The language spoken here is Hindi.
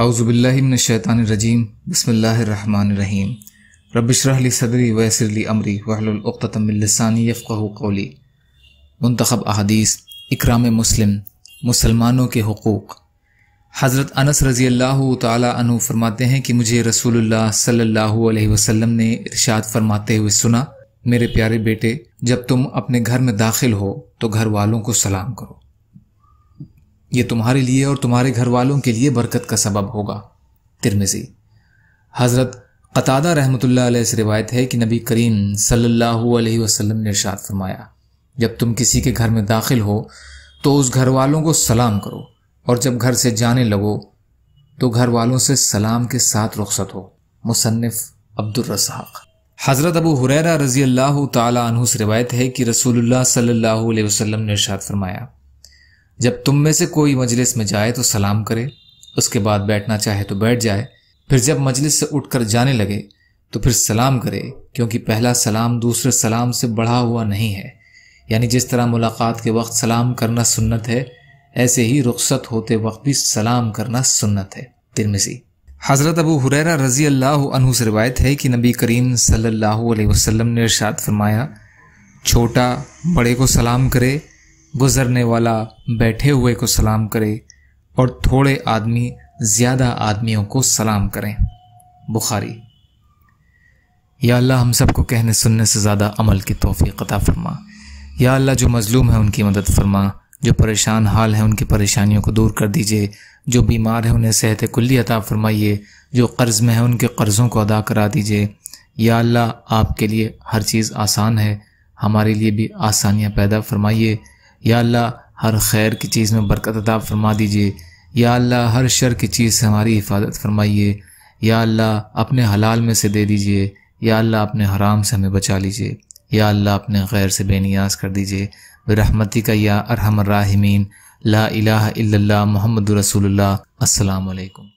आउज़बिल्लिमिनशैतानरजीम बसमीम रबिशरहली सदरी वसरली अमरी वहलतमिलसानी यफ़ी मंतखब अदीस इकराम मुस्लिम मुसलमानों के हकूक़ हज़रत अनस रज़ी अल्लाह तु फरमाते हैं कि मुझे रसूलुल्लाह सल्लल्लाहु अलैहि वसल्लम ने इरशाद फरमाते हुए सुना मेरे प्यारे बेटे जब तुम अपने घर में दाखिल हो तो घर वालों को सलाम करो ये तुम्हारे लिए और तुम्हारे घर वालों के लिए बरकत का सबब होगा तिरमिजी हज़रत कतादा रहमत से रिवायत है कि नबी करीम सल्लल्लाहु अलैहि वसल्लम ने इरशाद फरमाया जब तुम किसी के घर में दाखिल हो तो उस घर वालों को सलाम करो और जब घर से जाने लगो तो घर वालों से सलाम के साथ रुख्सत हो मुसन्फ अब्दुलरसाक हज़रत अबू हुरैरा रज़ी अल्लाह तु से रिवायत है कि रसूलुल्लाह सल्लल्लाहु अलैहि वसल्लम ने इरशाद फरमाया जब तुम में से कोई मजलिस में जाए तो सलाम करे उसके बाद बैठना चाहे तो बैठ जाए फिर जब मजलिस से उठकर जाने लगे तो फिर सलाम करे क्योंकि पहला सलाम दूसरे सलाम से बढ़ा हुआ नहीं है यानी जिस तरह मुलाकात के वक्त सलाम करना सुन्नत है ऐसे ही रुख्सत होते वक्त भी सलाम करना सुन्नत है तिरमिजी हज़रत अबू हुरैरा रज़ी अल्लाह से रिवायत है कि नबी करीम सल्लल्लाहु अलैहि वसल्लम ने इरशाद फरमाया छोटा बड़े को सलाम करे गुजरने वाला बैठे हुए को सलाम करे और थोड़े आदमी ज़्यादा आदमियों को सलाम करें बुखारी या अल्लाह हम सबको कहने सुनने से ज़्यादा अमल की तोफ़ी कता फरमा या अल्लाह जो मज़लूम है उनकी मदद फरमा जो परेशान हाल है उनकी परेशानियों को दूर कर दीजिए जो बीमार है उन्हें सेहत कुल्ली अता फरमाइए जो कर्ज़ में है उनके कर्ज़ों को अदा करा दीजिए या अल्लाह आपके लिए हर चीज़ आसान है हमारे लिए भी आसानियाँ पैदा फरमाइए या अल्लाह हर खैर की चीज़ में बरकत अदा फरमा दीजिए या अल्लाह हर शर की चीज़ से हमारी हिफाजत फरमाइए या अल्लाह अपने हलाल में से दे दीजिए या अल्लाह अपने हराम से हमें बचा लीजिए या अल्लाह अपने गैर से बेनियाज कर दीजिए बरहमती का या अरहम राहमीन ला इला इल्लल्लाह मोहम्मद रसूलुल्लाह